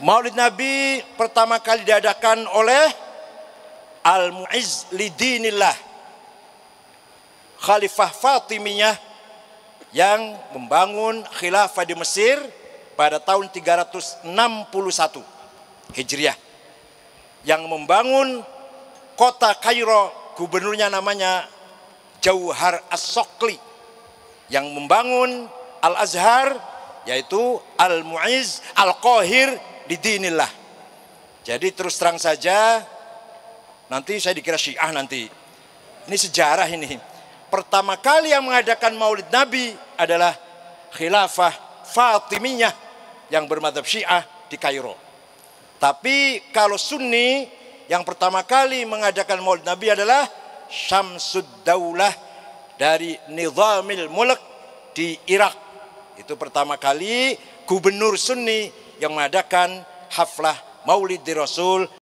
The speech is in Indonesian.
Maulid Nabi pertama kali diadakan oleh Al-Mu'izz Lidinillah Khalifah Fatimiyah yang membangun khilafah di Mesir pada tahun 361 Hijriah yang membangun kota Kairo gubernurnya namanya Jauhar As-Sokli yang membangun Al-Azhar yaitu Al-Mu'iz Al-Qahir lidinillah. Jadi terus terang saja nanti saya dikira Syiah nanti. Ini sejarah ini. Pertama kali yang mengadakan Maulid Nabi adalah Khilafah Fatimiyah yang bermadhab Syiah di Kairo. Tapi kalau Sunni yang pertama kali mengadakan Maulid Nabi adalah Syamsud Daulah dari Nizamil Mulk di Irak. Itu pertama kali gubernur Sunni yang mengadakan haflah Maulid di Rasul